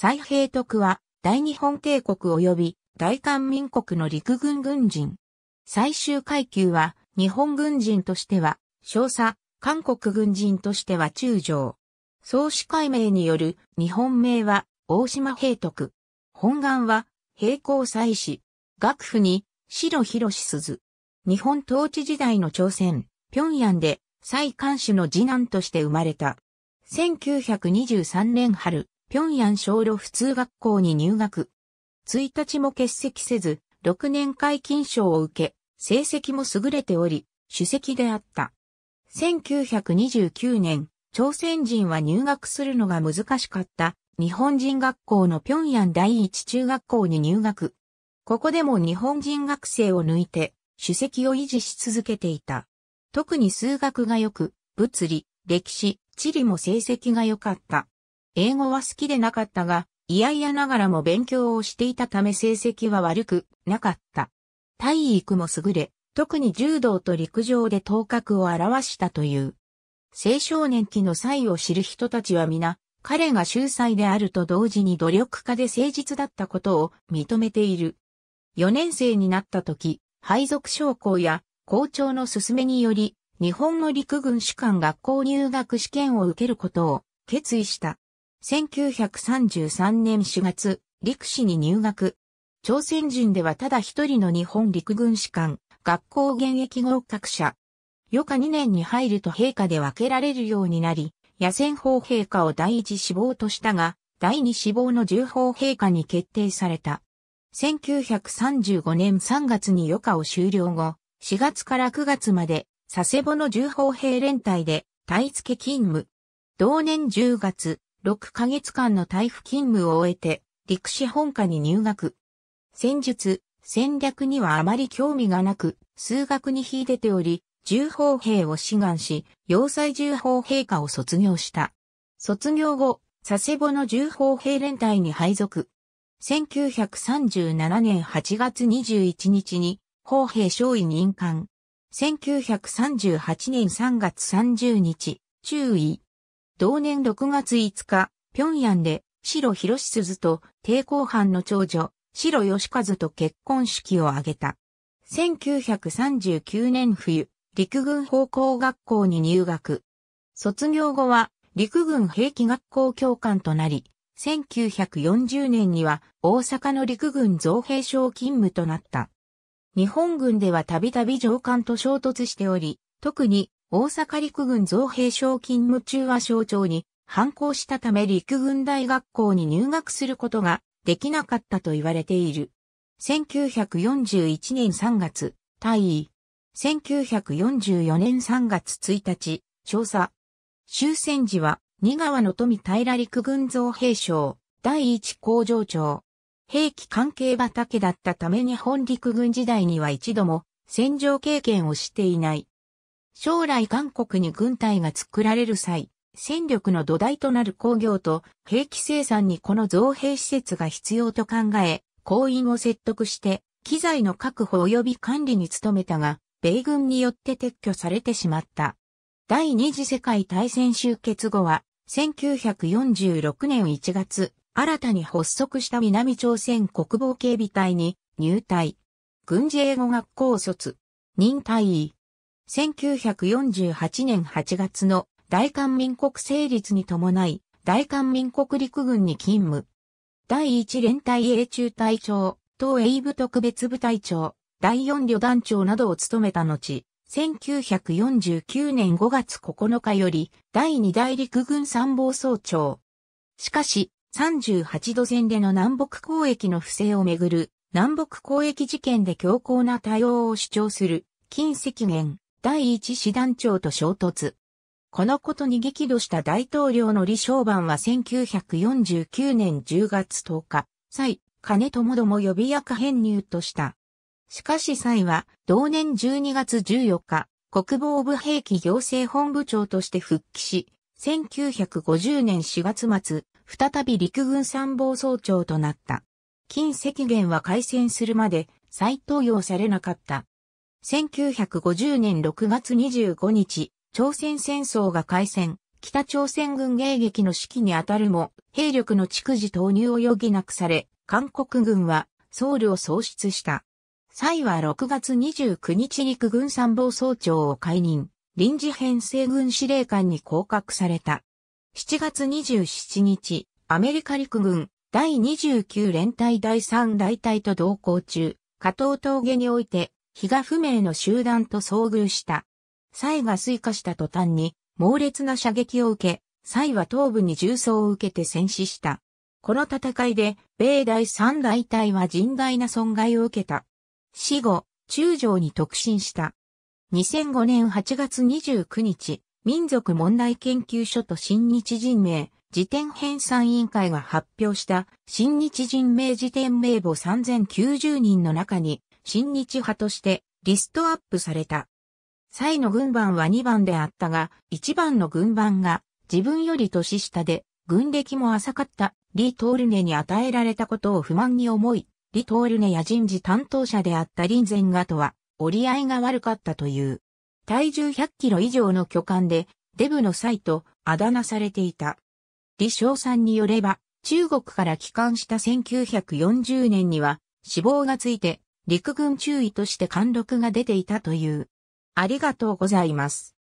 蔡平徳は、大日本帝国及び大韓民国の陸軍軍人。最終階級は、日本軍人としては、少佐、韓国軍人としては中将。創始解明による日本名は大島平徳。本願は平行祭祀。学府に白広鈴。日本統治時代の朝鮮、平壌で蔡監視の次男として生まれた。1923年春、平壌小路普通学校に入学。1日も欠席せず、6年会金賞を受け、成績も優れており、主席であった。1929年、朝鮮人は入学するのが難しかった日本人学校の平壌第一中学校に入学。ここでも日本人学生を抜いて、主席を維持し続けていた。特に数学が良く、物理、歴史、地理も成績が良かった。英語は好きでなかったが、嫌々ながらも勉強をしていたため成績は悪くなかった。体育も優れ、特に柔道と陸上で頭角を表したという。青少年期の際を知る人たちは皆、彼が秀才であると同時に努力家で誠実だったことを認めている。4年生になった時、配属将校や校長の勧めにより、日本の陸軍士官学校入学試験を受けることを決意した。1933年4月、陸士に入学。朝鮮人ではただ一人の日本陸軍士官、学校現役合格者。余下2年に入ると陛下で分けられるようになり、野戦法陛下を第一志望としたが、第二志望の重法陛下に決定された。1935年3月に余下を終了後、4月から9月まで、佐世保の重砲兵連隊で、体付勤務。同年10月、6ヶ月間の台風勤務を終えて、陸士本科に入学。戦術、戦略にはあまり興味がなく、数学に秀でており、重砲兵を志願し、要塞重砲兵科を卒業した。卒業後、佐世保の重砲兵連隊に配属。1937年8月21日に、砲兵少尉任官。1938年3月30日、中尉、同年6月5日、平壌で、白広鈴と抵抗犯の長女、白義和と結婚式を挙げた。1939年冬、陸軍方向学校に入学。卒業後は、陸軍兵器学校教官となり、1940年には大阪の陸軍造兵省勤務となった。日本軍ではたびたび上官と衝突しており、特に大阪陸軍造兵賞勤務中は省庁に反抗したため陸軍大学校に入学することができなかったと言われている。1941年3月、退位。1944年3月1日、調査。終戦時は、新川の富平陸軍造兵賞、第一工場長。兵器関係畑だったため日本陸軍時代には一度も戦場経験をしていない。将来韓国に軍隊が作られる際、戦力の土台となる工業と兵器生産にこの造兵施設が必要と考え、行員を説得して、機材の確保及び管理に努めたが、米軍によって撤去されてしまった。第二次世界大戦終結後は、1946年1月、新たに発足した南朝鮮国防警備隊に入隊。軍事英語学校卒、任退位。1948年8月の大韓民国成立に伴い、大韓民国陸軍に勤務。第1連隊英中隊長、東英部特別部隊長、第4旅団長などを務めた後、1949年5月9日より第2大陸軍参謀総長。しかし、38度線での南北交易の不正をめぐる南北交易事件で強硬な対応を主張する金石元第一師団長と衝突。このことに激怒した大統領の李承晩は1949年10月10日、蔡、金ともども予備役編入とした。しかし蔡は、同年12月14日、国防部兵器行政本部長として復帰し、1950年4月末、再び陸軍参謀総長となった。金赤元は開戦するまで再登用されなかった。1950年6月25日、朝鮮戦争が開戦、北朝鮮軍迎撃の指揮にあたるも、兵力の逐次投入を余儀なくされ、韓国軍はソウルを喪失した。蔡は6月29日陸軍参謀総長を解任、臨時編成軍司令官に降格された。7月27日、アメリカ陸軍第29連隊第3大隊と同行中、加藤峠において日が不明の集団と遭遇した。蔡が追加した途端に猛烈な射撃を受け、蔡は頭部に重装を受けて戦死した。この戦いで、米第三大隊は甚大な損害を受けた。死後、中将に特進した。2005年8月29日、民族問題研究所と新日人名、辞典編纂委員会が発表した新日人名辞典名簿3090人の中に新日派としてリストアップされた。際の軍番は2番であったが、1番の軍番が自分より年下で軍歴も浅かったリ・トールネに与えられたことを不満に思い、リ・トールネや人事担当者であったリンゼンガとは折り合いが悪かったという。体重100キロ以上の巨漢で、デブの際とあだ名されていた。李翔さんによれば、中国から帰還した1940年には、死亡がついて、陸軍中尉として貫禄が出ていたという。ありがとうございます。